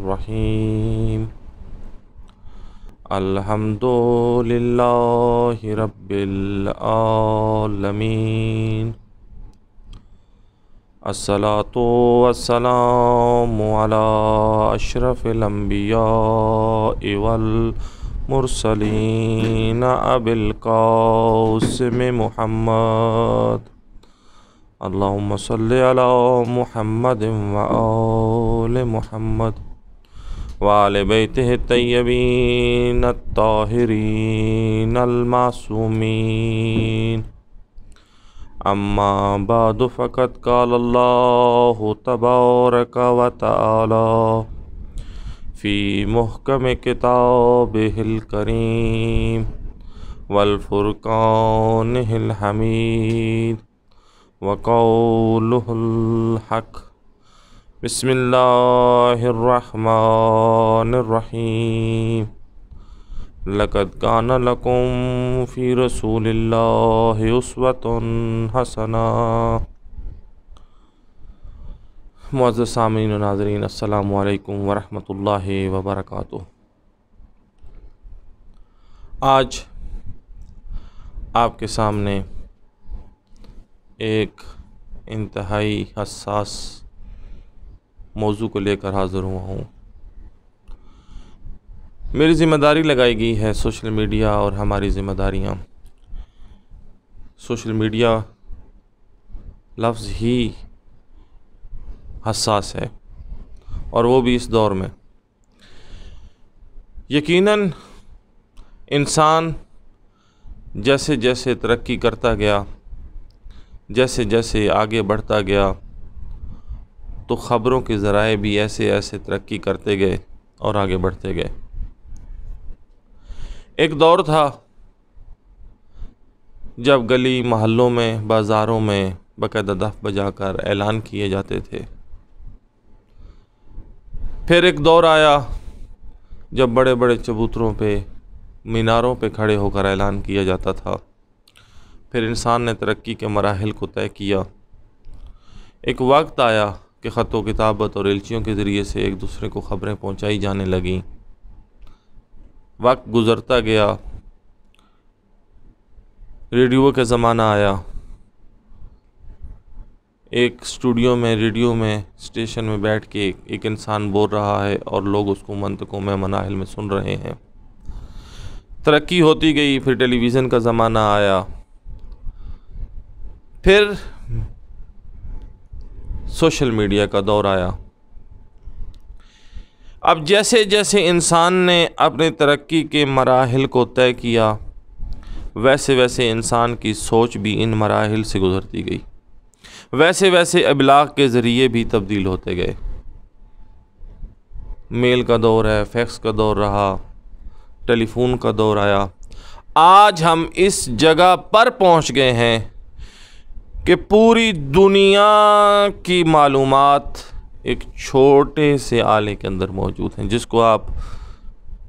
रहीम अल्हम्दुलिल्लाह रब्बिल आलमीन अस्सलातु वस्सलामु अला अशरफिल अंबिया वल मुरसलीन अबिल कौसम मुहम्मद اللهم صل على محمد وآل محمد وآل بيته الطيبين الطاهرين المعصومين أما بعد فقد قال الله تبارك وتعالى في محكم كتابه الكريم والفرقان الحميد वक़लहक बसमीम लकद कान लकुम फ़ी रसूल उसवत हसना मज़ सामीन नाजरीन अल्लाम वरहमल वबरक आज आपके सामने एक इंतहाई हसास मौजू को लेकर हाज़िर हुआ हूँ मेरी ज़िम्मेदारी लगाई गई है सोशल मीडिया और हमारी ज़िम्मेदारियाँ सोशल मीडिया लफ्ज़ ही हसास है और वो भी इस दौर में यकीनन इंसान जैसे जैसे तरक्की करता गया जैसे जैसे आगे बढ़ता गया तो ख़बरों के ज़राए भी ऐसे ऐसे तरक्की करते गए और आगे बढ़ते गए एक दौर था जब गली महलों में बाज़ारों में बाकायदा दफ बजाकर ऐलान किए जाते थे फिर एक दौर आया जब बड़े बड़े चबूतरों पे मीनारों पे खड़े होकर ऐलान किया जाता था फिर इंसान ने तरक्की के मराहल को तय किया एक वक्त आया कि ख़त व किताबत और एलचियों के ज़रिए से एक दूसरे को ख़बरें पहुँचाई जाने लगें वक्त गुज़रता गया रेडियो का ज़माना आया एक स्टूडियो में रेडियो में स्टेशन में बैठ के एक इंसान बोल रहा है और लोग उसको मंतकों में मनाहल में सुन रहे हैं तरक्की होती गई फिर टेलीविज़न का ज़माना आया फिर सोशल मीडिया का दौर आया अब जैसे जैसे इंसान ने अपने तरक्की के मराहल को तय किया वैसे वैसे इंसान की सोच भी इन मराहल से गुज़रती गई वैसे वैसे अबलाग के ज़रिए भी तब्दील होते गए मेल का दौर है फैक्स का दौर रहा टेलीफोन का दौर आया आज हम इस जगह पर पहुंच गए हैं कि पूरी दुनिया की मालूम एक छोटे से आले के अंदर मौजूद हैं जिसको आप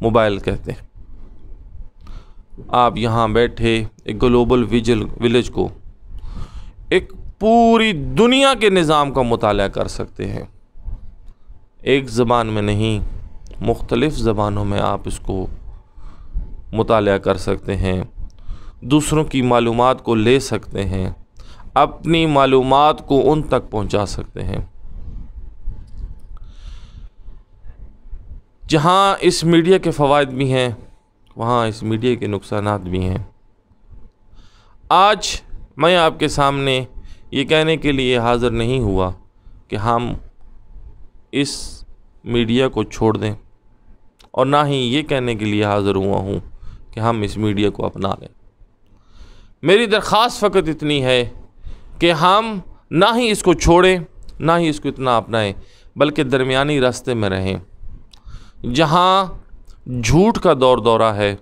मोबाइल कहते हैं आप यहाँ बैठे एक ग्लोबल विजल विलेज को एक पूरी दुनिया के निज़ाम का मताल कर सकते हैं एक ज़बान में नहीं मुख्तलफ़ ज़बानों में आप इसको मताल कर सकते हैं दूसरों की मालूम को ले सकते हैं अपनी मालूम को उन तक पहुँचा सकते हैं जहाँ इस मीडिया के फ़वाद भी हैं वहाँ इस मीडिया के नुकसान भी हैं आज मैं आपके सामने ये कहने के लिए हाज़िर नहीं हुआ कि हम इस मीडिया को छोड़ दें और ना ही ये कहने के लिए हाज़िर हुआ हूँ कि हम इस मीडिया को अपना लें मेरी दरख्वास्त फ़कत इतनी है कि हम ना ही इसको छोड़ें ना ही इसको इतना अपनाएं बल्कि दरमियानी रास्ते में रहें जहाँ झूठ का दौर दौरा है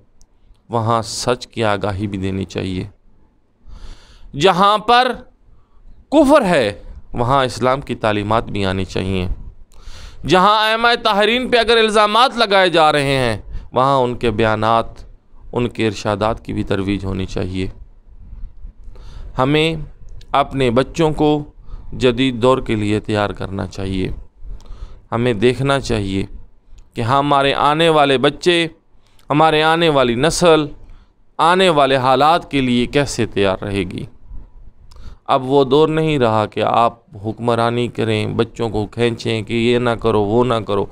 वहाँ सच की आगाही भी देनी चाहिए जहाँ पर कुफर है वहाँ इस्लाम की तालीमत भी आनी चाहिए जहाँ एम तहरीन पे अगर इल्ज़ाम लगाए जा रहे हैं वहाँ उनके बयान उनके इर्शादात की भी तरवीज होनी चाहिए हमें अपने बच्चों को जदीद दौर के लिए तैयार करना चाहिए हमें देखना चाहिए कि हमारे आने वाले बच्चे हमारे आने वाली नस्ल आने वाले हालात के लिए कैसे तैयार रहेगी अब वो दौर नहीं रहा कि आप हुक्मरानी करें बच्चों को खींचें कि ये ना करो वो ना करो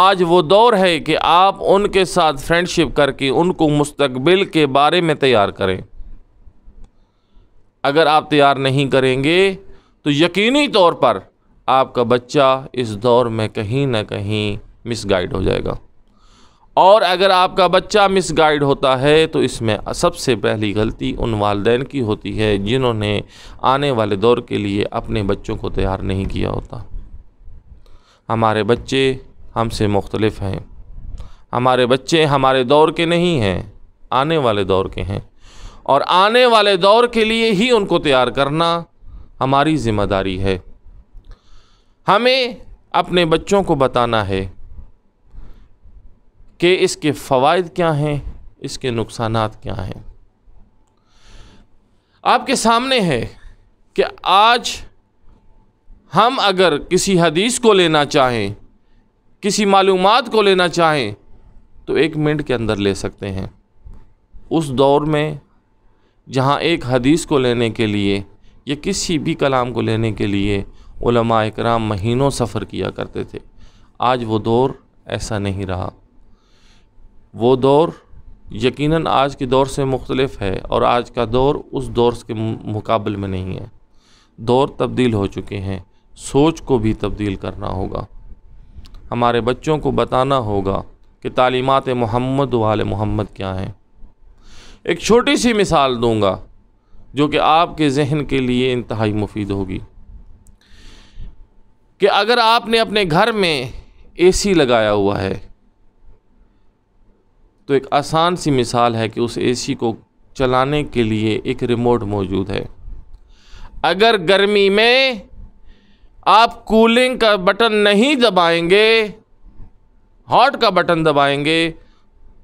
आज वो दौर है कि आप उनके साथ फ्रेंडशिप करके उनको मुस्तकबिल के बारे में तैयार करें अगर आप तैयार नहीं करेंगे तो यकीनी तौर पर आपका बच्चा इस दौर में कहीं ना कहीं मिसगाइड हो जाएगा और अगर आपका बच्चा मिसगाइड होता है तो इसमें सबसे पहली गलती उन वालदेन की होती है जिन्होंने आने वाले दौर के लिए अपने बच्चों को तैयार नहीं किया होता हमारे बच्चे हमसे मुख्तलफ़ हैं हमारे बच्चे हमारे दौर के नहीं हैं आने वाले दौर के हैं और आने वाले दौर के लिए ही उनको तैयार करना हमारी जिम्मेदारी है हमें अपने बच्चों को बताना है कि इसके फ़वाद क्या हैं इसके नुकसान क्या हैं आपके सामने है कि आज हम अगर किसी हदीस को लेना चाहें किसी मालूम को लेना चाहें तो एक मिनट के अंदर ले सकते हैं उस दौर में जहाँ एक हदीस को लेने के लिए या किसी भी कलाम को लेने के लिए कराम महीनों सफ़र किया करते थे आज वो दौर ऐसा नहीं रहा वो दौर यकीनन आज के दौर से मुख्तलफ है और आज का दौर उस दौर के मुकाबले में नहीं है दौर तब्दील हो चुके हैं सोच को भी तब्दील करना होगा हमारे बच्चों को बताना होगा कि तालीमत महमद वाल महमद क्या हैं एक छोटी सी मिसाल दूंगा जो कि आपके जहन के लिए इंतहाई मुफीद होगी कि अगर आपने अपने घर में एसी लगाया हुआ है तो एक आसान सी मिसाल है कि उस एसी को चलाने के लिए एक रिमोट मौजूद है अगर गर्मी में आप कूलिंग का बटन नहीं दबाएंगे हॉट का बटन दबाएंगे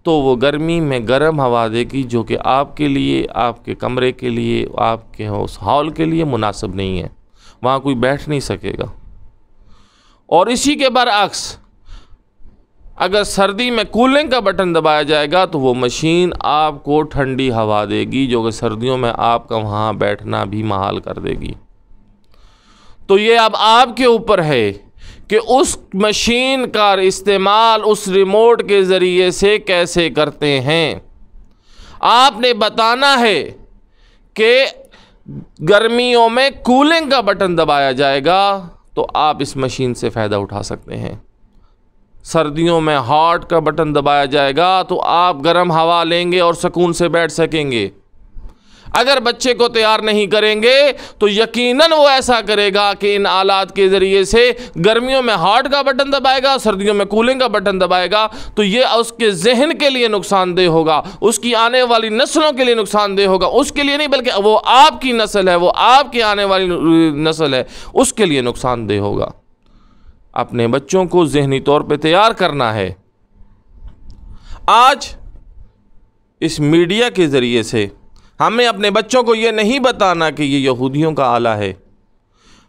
तो वो गर्मी में गर्म हवा देगी जो कि आपके लिए आपके कमरे के लिए आपके उस हॉल के लिए मुनासिब नहीं है वहाँ कोई बैठ नहीं सकेगा और इसी के बरअक्स अगर सर्दी में कूलिंग का बटन दबाया जाएगा तो वो मशीन आपको ठंडी हवा देगी जो कि सर्दियों में आपका वहाँ बैठना भी महाल कर देगी तो ये अब आपके ऊपर है कि उस मशीन का इस्तेमाल उस रिमोट के ज़रिए से कैसे करते हैं आपने बताना है कि गर्मियों में कूलिंग का बटन दबाया जाएगा तो आप इस मशीन से फ़ायदा उठा सकते हैं सर्दियों में हॉट का बटन दबाया जाएगा तो आप गर्म हवा लेंगे और सुकून से बैठ सकेंगे अगर बच्चे को तैयार नहीं करेंगे तो यकीनन वो ऐसा करेगा कि इन आलात के ज़रिए से गर्मियों में हार्ट का बटन दबाएगा सर्दियों में कूलिंग का बटन दबाएगा तो ये उसके जहन के लिए नुकसानदेह होगा उसकी आने वाली नस्लों के लिए नुकसानदेह होगा उसके लिए नहीं बल्कि वो आपकी नस्ल है वो आपकी आने वाली नस्ल है उसके लिए नुकसानदेह होगा अपने बच्चों को जहनी तौर पर तैयार करना है आज इस मीडिया के ज़रिए से हमें अपने बच्चों को ये नहीं बताना कि ये यहूदियों का आला है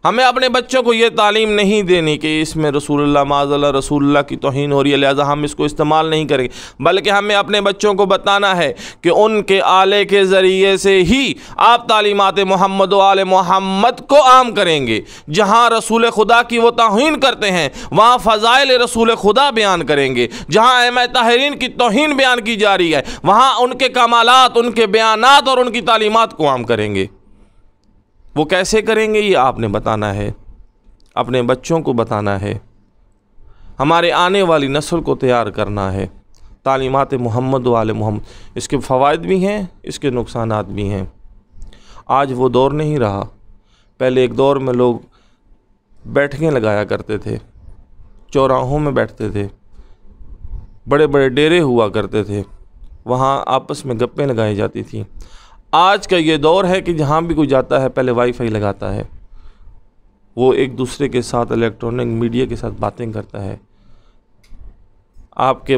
हमें अपने बच्चों को ये तालीम नहीं देनी कि इसमें रसूलुल्लाह माजल्ला रसूलुल्लाह की तोहन हो रही है लिहाजा हम इसको इस्तेमाल नहीं करेंगे बल्कि हमें अपने बच्चों को बताना है कि उनके आले के ज़रिए से ही आप तालीमत मोहम्मद आल मोहम्मद को आम करेंगे जहाँ रसूल खुदा की वो तोहन करते हैं वहाँ फ़ज़ाइल रसूल खुदा बयान करेंगे जहाँ एम तहरीन की तोहन बयान की जा रही है वहाँ उनके कमालत उनके बयान और उनकी तालीमत को आम करेंगे वो कैसे करेंगे ये आपने बताना है अपने बच्चों को बताना है हमारे आने वाली नस्ल को तैयार करना है तालीमत मोहम्मद वाले मोहम्मद इसके फ़वाद भी हैं इसके नुकसान भी हैं आज वो दौर नहीं रहा पहले एक दौर में लोग बैठकें लगाया करते थे चौराहों में बैठते थे बड़े बड़े डेरे हुआ करते थे वहाँ आपस में गप्पें लगाई जाती थी आज का ये दौर है कि जहाँ भी कोई जाता है पहले वाईफाई लगाता है वो एक दूसरे के साथ इलेक्ट्रॉनिक मीडिया के साथ बातें करता है आपके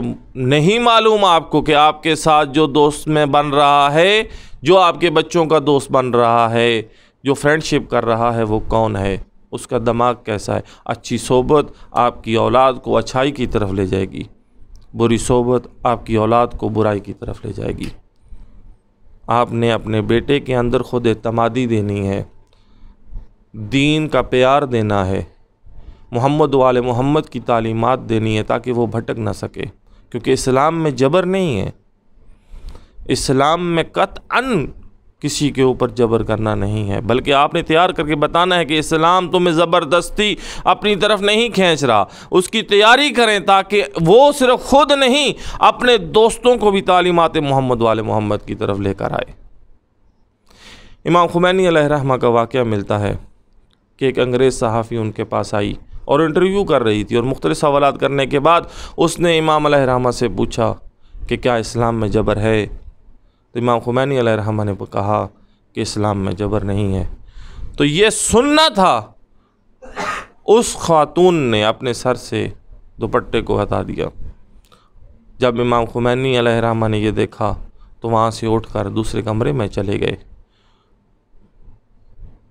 नहीं मालूम आपको कि आपके साथ जो दोस्त में बन रहा है जो आपके बच्चों का दोस्त बन रहा है जो फ्रेंडशिप कर रहा है वो कौन है उसका दिमाग कैसा है अच्छी सोबत आपकी औलाद को अच्छाई की तरफ ले जाएगी बुरी सोबत आपकी औलाद को बुराई की तरफ ले जाएगी आपने अपने बेटे के अंदर ख़ुद अतमादी देनी है दीन का प्यार देना है मोहम्मद वाल मोहम्मद की तालीमत देनी है ताकि वो भटक ना सके क्योंकि इस्लाम में जबर नहीं है इस्लाम में अन किसी के ऊपर जबर करना नहीं है बल्कि आपने तैयार करके बताना है कि इस्लाम तुम्हें ज़बरदस्ती अपनी तरफ नहीं खींच रहा उसकी तैयारी करें ताकि वो सिर्फ खुद नहीं अपने दोस्तों को भी तालीमत मोहम्मद वाले मोहम्मद की तरफ लेकर आए इमाम खुमैनी रहमा का वाक़ मिलता है कि एक अंग्रेज़ सहाफ़ी उनके पास आई और इंटरव्यू कर रही थी और मुख्तलि सवाल करने के बाद उसने इमाम रहमा से पूछा कि क्या इस्लाम में जबर है तो इमाम खुमैनी रहमा ने कहा कि इस्लाम में जबर नहीं है तो ये सुनना था उस खातून ने अपने सर से दुपट्टे को हटा दिया जब इमाम खुमैनी रहमा ने यह देखा तो वहाँ से उठकर दूसरे कमरे में चले गए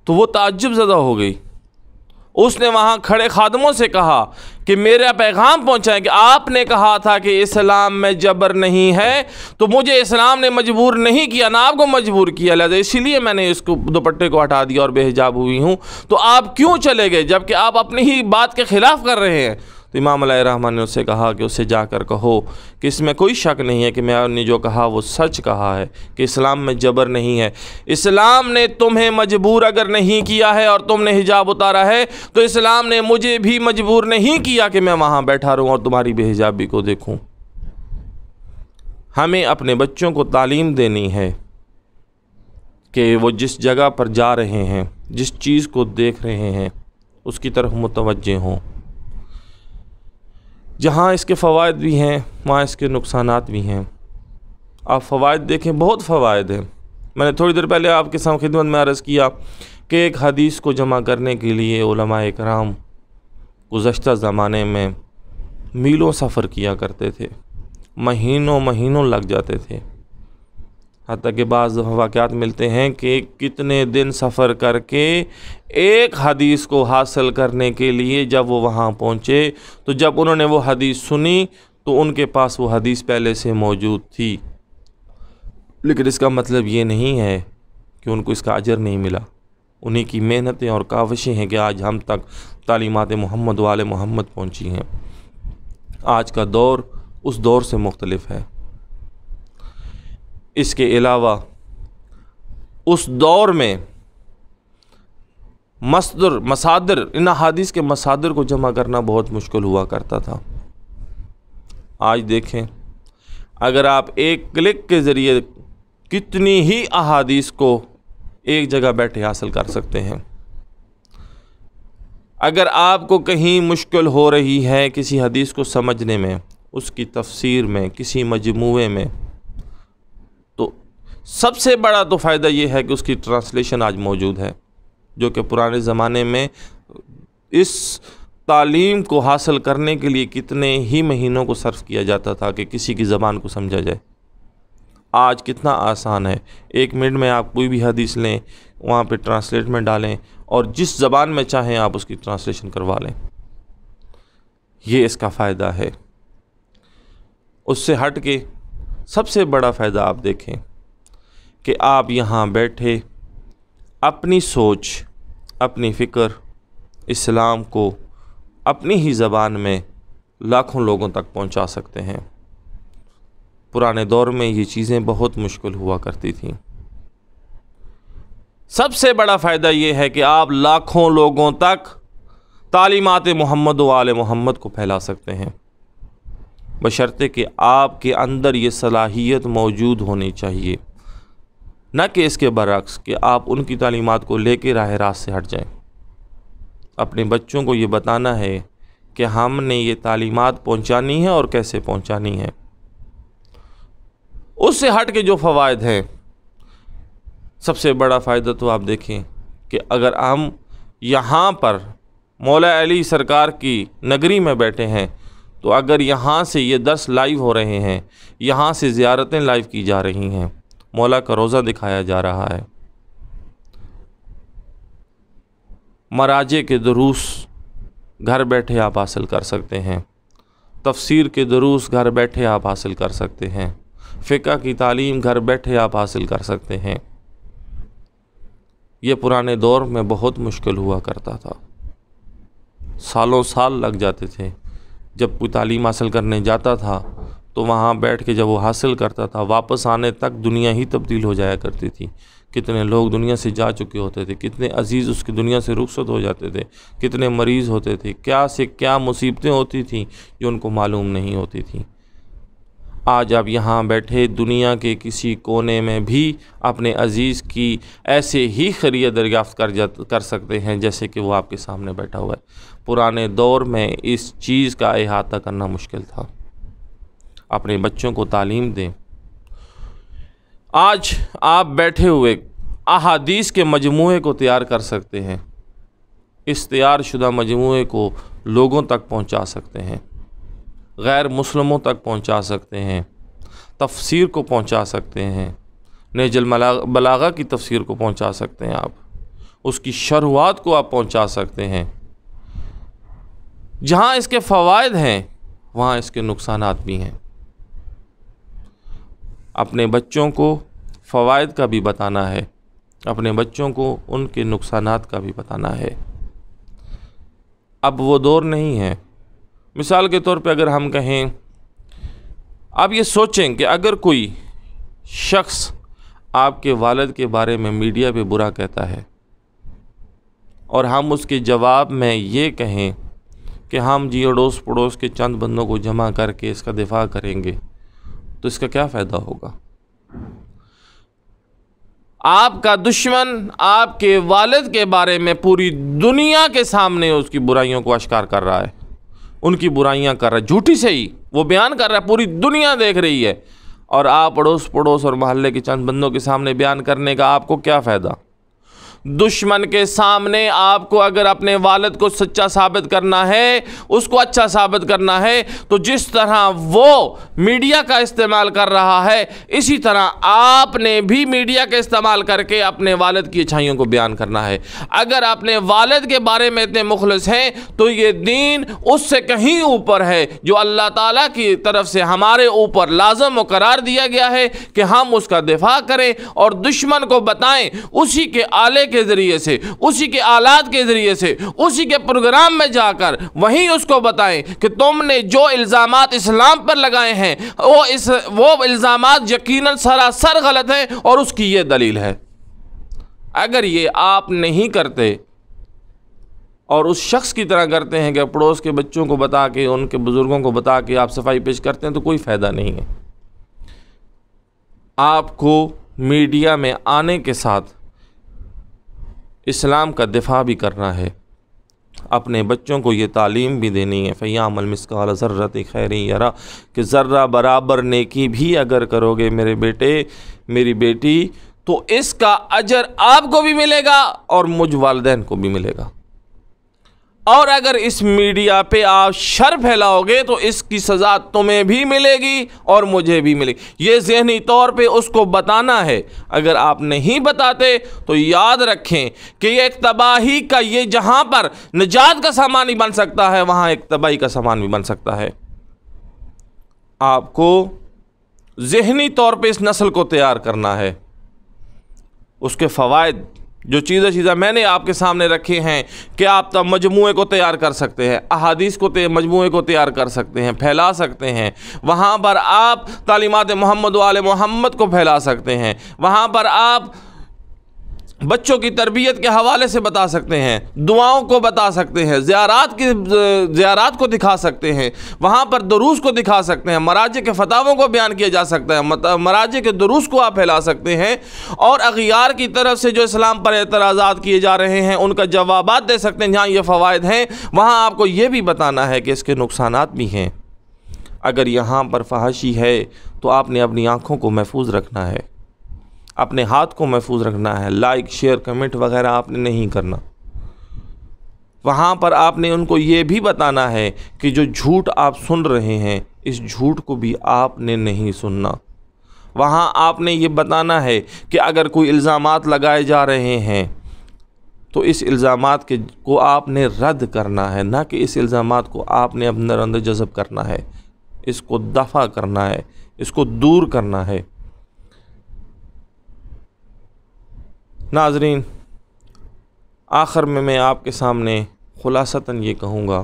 तो वो ताजुब ज़्यादा हो गई उसने वहाँ खड़े खादमों से कहा कि मेरा पैगाम पहुँचाएं कि आपने कहा था कि इस्लाम में जबर नहीं है तो मुझे इस्लाम ने मजबूर नहीं किया ना आपको मजबूर किया लिहाजा इसीलिए मैंने इसको दुपट्टे को हटा दिया और बेहिजाब हुई हूँ तो आप क्यों चले गए जबकि आप अपनी ही बात के ख़िलाफ़ कर रहे हैं तो इमाम रहमान ने उससे कहा कि उसे जाकर कहो कि इसमें कोई शक नहीं है कि मैं ने जो कहा वो सच कहा है कि इस्लाम में जबर नहीं है इस्लाम ने तुम्हें मजबूर अगर नहीं किया है और तुमने हिजाब उतारा है तो इस्लाम ने मुझे भी मजबूर नहीं किया कि मैं वहाँ बैठा रहूँ और तुम्हारी बेहिजाबी को देखूँ हमें अपने बच्चों को तालीम देनी है कि वो जिस जगह पर जा रहे हैं जिस चीज़ को देख रहे हैं उसकी तरफ मुतवजह हों जहाँ इसके फ़वाद भी हैं वहाँ इसके नुकसान भी हैं आप फ़वाद देखें बहुत फ़वाद हैं मैंने थोड़ी देर पहले आपके सामने खिदमत में अर्ज़ किया कि एक हदीस को जमा करने के लिए कराम गुज्त ज़माने में मीलों सफ़र किया करते थे महीनों महीनों लग जाते थे हती कि बाज़ वाक़ात मिलते हैं कि कितने दिन सफ़र करके एक हदीस को हासिल करने के लिए जब वो वहाँ पहुँचे तो जब उन्होंने वो हदीस सुनी तो उनके पास वो हदीस पहले से मौजूद थी लेकिन इसका मतलब ये नहीं है कि उनको इसका अजर नहीं मिला उन्हीं की मेहनतें और काविशें हैं कि आज हम तक तालीमत मोहम्मद वाले मोहम्मद पहुँची हैं आज का दौर उस दौर से मुख्तलफ़ है इसके अलावा उस दौर में मस्दर मसादर इन हादिस के मसादर को जमा करना बहुत मुश्किल हुआ करता था आज देखें अगर आप एक क्लिक के ज़रिए कितनी ही अहादीस को एक जगह बैठे हासिल कर सकते हैं अगर आपको कहीं मुश्किल हो रही है किसी हदीस को समझने में उसकी तफसीर में किसी मजमू में सबसे बड़ा तो फ़ायदा ये है कि उसकी ट्रांसलेशन आज मौजूद है जो कि पुराने ज़माने में इस तालीम को हासिल करने के लिए कितने ही महीनों को सर्फ किया जाता था कि किसी की ज़बान को समझा जाए आज कितना आसान है एक मिनट में आप कोई भी हदीस लें वहाँ पे ट्रांसलेट में डालें और जिस ज़बान में चाहें आप उसकी ट्रांसलेशन करवा लें ये इसका फ़ायदा है उससे हट के सबसे बड़ा फ़ायदा आप देखें कि आप यहाँ बैठे अपनी सोच अपनी फ़िक्र इस्लाम को अपनी ही ज़बान में लाखों लोगों तक पहुँचा सकते हैं पुराने दौर में ये चीज़ें बहुत मुश्किल हुआ करती थीं सबसे बड़ा फ़ायदा ये है कि आप लाखों लोगों तक तालीमत मोहम्मद वाल मोहम्मद को फैला सकते हैं बशर्ते कि आपके अंदर ये सलाहियत मौजूद होनी चाहिए न कि इसके बरक्स कि आप उनकी तलीमत को ले कर राह रास्त से हट जाएं अपने बच्चों को ये बताना है कि हमने ये तालीमत पहुँचानी है और कैसे पहुँचानी है उससे हट के जो फ़वाद हैं सबसे बड़ा फ़ायदा तो आप देखें कि अगर हम यहाँ पर मौला अली सरकार की नगरी में बैठे हैं तो अगर यहाँ से ये दस लाइव हो रहे हैं यहाँ से ज़्यारतें लाइव की जा रही हैं मौला का रोज़ा दिखाया जा रहा है मराजे के दरूस घर बैठे आप हासिल कर सकते हैं तफसीर के दरूस घर बैठे आप हासिल कर सकते हैं फ़िका की तालीम घर बैठे आप हासिल कर सकते हैं ये पुराने दौर में बहुत मुश्किल हुआ करता था सालों साल लग जाते थे जब कोई तालीम हासिल करने जाता था तो वहाँ बैठ के जब वो हासिल करता था वापस आने तक दुनिया ही तब्दील हो जाया करती थी कितने लोग दुनिया से जा चुके होते थे कितने अजीज़ उसकी दुनिया से रुखसत हो जाते थे कितने मरीज़ होते थे क्या से क्या मुसीबतें होती थीं जो उनको मालूम नहीं होती थी आज आप यहाँ बैठे दुनिया के किसी कोने में भी अपने अजीज़ की ऐसे ही खरीय दरियाफ्त कर जा कर सकते हैं जैसे कि वो आपके सामने बैठा हुआ है पुराने दौर में इस चीज़ का अहाता करना मुश्किल था अपने बच्चों को तालीम दें आज आप बैठे हुए अहादीस के मजमू को तैयार कर सकते हैं इस तैयार शुदा मजमू को लोगों तक पहुंचा सकते हैं गैर मुसलमों तक पहुंचा सकते हैं तफसीर को पहुंचा सकते हैं नजल बलागा की तफसीर को पहुंचा सकते हैं आप उसकी शुरुआत को आप पहुंचा सकते हैं जहां इसके फ़वाद हैं वहाँ इसके नुकसान भी हैं अपने बच्चों को फ़वाद का भी बताना है अपने बच्चों को उनके नुकसान का भी बताना है अब वो दौर नहीं है मिसाल के तौर पे अगर हम कहें आप ये सोचें कि अगर कोई शख्स आपके वालद के बारे में मीडिया पे बुरा कहता है और हम उसके जवाब में ये कहें कि हम जी अड़ोस पड़ोस के चंद बंदों को जमा करके इसका दिफा करेंगे तो इसका क्या फ़ायदा होगा आपका दुश्मन आपके वालिद के बारे में पूरी दुनिया के सामने उसकी बुराइयों को आश्कार कर रहा है उनकी बुराइयां कर रहा है झूठी से ही वो बयान कर रहा है पूरी दुनिया देख रही है और आप पड़ोस पड़ोस और मोहल्ले के चंद बंदों के सामने बयान करने का आपको क्या फ़ायदा दुश्मन के सामने आपको अगर अपने वालद को सच्चा साबित करना है उसको अच्छा साबित करना है तो जिस तरह वो मीडिया का इस्तेमाल कर रहा है इसी तरह आपने भी मीडिया का इस्तेमाल करके अपने वालद की अच्छाइयों को बयान करना है अगर अपने वालद के बारे में इतने मुखलस हैं तो ये दीन उससे कहीं ऊपर है जो अल्लाह ताला की तरफ से हमारे ऊपर लाजम व करार दिया गया है कि हम उसका दिफा करें और दुश्मन को बताएं उसी के आले के के ज़रिए से उसी के आलात के ज़रिए से उसी के प्रोग्राम में जाकर वहीं उसको बताएं कि तुमने जो इल्ज़ाम इस्लाम पर लगाए हैं वो इस वो इल्ज़ाम यकीन सरासर गलत हैं और उसकी ये दलील है अगर ये आप नहीं करते और उस शख्स की तरह करते हैं कि पड़ोस के बच्चों को बता के उनके बुज़ुर्गों को बता के आप सफाई पेश करते हैं तो कोई फ़ायदा नहीं है आपको मीडिया में आने के साथ इस्लाम का दिफा भी करना है अपने बच्चों को ये तालीम भी देनी है फ़यामल मिसकाल ज़र्रत खैरी यरा कि ज़र्रा बराबर नेकी भी अगर करोगे मेरे बेटे मेरी बेटी तो इसका अजर आपको भी मिलेगा और मुझ वालदेन को भी मिलेगा और अगर इस मीडिया पे आप शर फैलाओगे तो इसकी सज़ा तुम्हें भी मिलेगी और मुझे भी मिलेगी ये जहनी तौर पे उसको बताना है अगर आप नहीं बताते तो याद रखें कि एक तबाही का ये जहाँ पर निजात का सामान ही बन सकता है वहाँ एक तबाही का सामान भी बन सकता है आपको जहनी तौर पे इस नस्ल को तैयार करना है उसके फ़वाद जो चीज़ें चीज़ें मैंने आपके सामने रखे हैं कि आप तब मजमू को तैयार कर सकते हैं अहादीस को मजमू को तैयार कर सकते हैं फैला सकते हैं वहाँ पर आप तालीमत मोहम्मद वाल मोहम्मद को फैला सकते हैं वहाँ पर आप बच्चों की तरबियत के हवाले से बता सकते हैं दुआओं को बता सकते हैं ज़्यारात की ज़्यारात को दिखा सकते हैं वहाँ पर दरूस को दिखा सकते हैं मराजे के फतावों को बयान किया जा सकता है मराजे के दरूस को आप फैला सकते हैं और अगियार की तरफ से जो इस्लाम पर एतराज़ात किए जा रहे हैं उनका जवाब दे सकते हैं जहाँ ये फ़वाद हैं वहाँ आपको ये भी बताना है कि इसके नुकसान भी हैं अगर यहाँ पर फहाशी है तो आपने अपनी आँखों को महफूज रखना है अपने हाथ को महफूज रखना है लाइक शेयर कमेंट वगैरह आपने नहीं करना वहाँ पर आपने उनको ये भी बताना है कि जो झूठ आप सुन रहे हैं इस झूठ को भी आपने नहीं सुनना वहाँ आपने ये बताना है कि अगर कोई इल्ज़ाम लगाए जा रहे हैं तो इस इल्ज़ाम के को आपने रद्द करना है ना कि इस इल्ज़ाम को आपने अपने अंदर जज़ब करना है इसको दफ़ा करना है इसको दूर करना है नाजरीन आखिर में मैं आपके सामने ख़ुलासता ये कहूँगा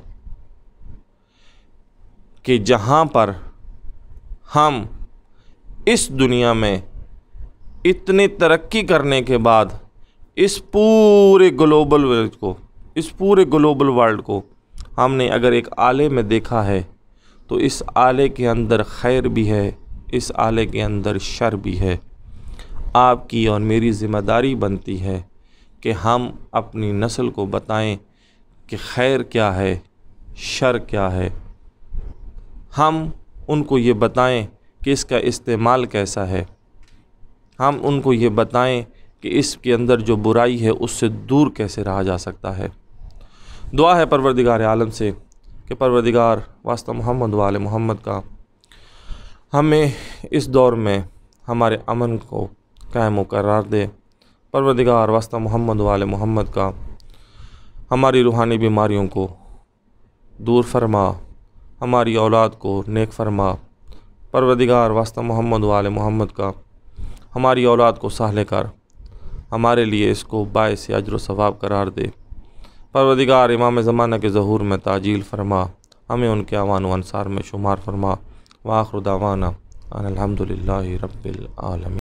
कि जहाँ पर हम इस दुनिया में इतनी तरक्की करने के बाद इस पूरे ग्लोबल वर्ल्ड को इस पूरे ग्लोबल वर्ल्ड को हमने अगर एक आले में देखा है तो इस आले के अंदर खैर भी है इस आले के अंदर शर भी है आपकी और मेरी ज़िम्मेदारी बनती है कि हम अपनी नस्ल को बताएं कि खैर क्या है शर क्या है हम उनको ये बताएं कि इसका इस्तेमाल कैसा है हम उनको ये बताएं कि इसके अंदर जो बुराई है उससे दूर कैसे रहा जा सकता है दुआ है परवरदिगार आलम से कि परवरदिगार वास्तव मोहम्मद वाल मोहम्मद का हमें इस दौर में हमारे अमन को कायम करार दे परवरदिगार वास्ता मोहम्मद वाल मोहम्मद का हमारी रूहानी बीमारियों को दूर फरमा हमारी औलाद को नेक फरमा परवरदिगार वास्ता मोहम्मद वाल मोहम्मद का हमारी औलाद को सहल कर हमारे लिए इसको बायस अजर सवाब करार दे परवदिगार इमाम ज़माना के जहूर में ताजील फरमा हमें उनके अवान अनसार में शुमार फरमा वाखरुदावाना अलहमदिल्ला रबालमी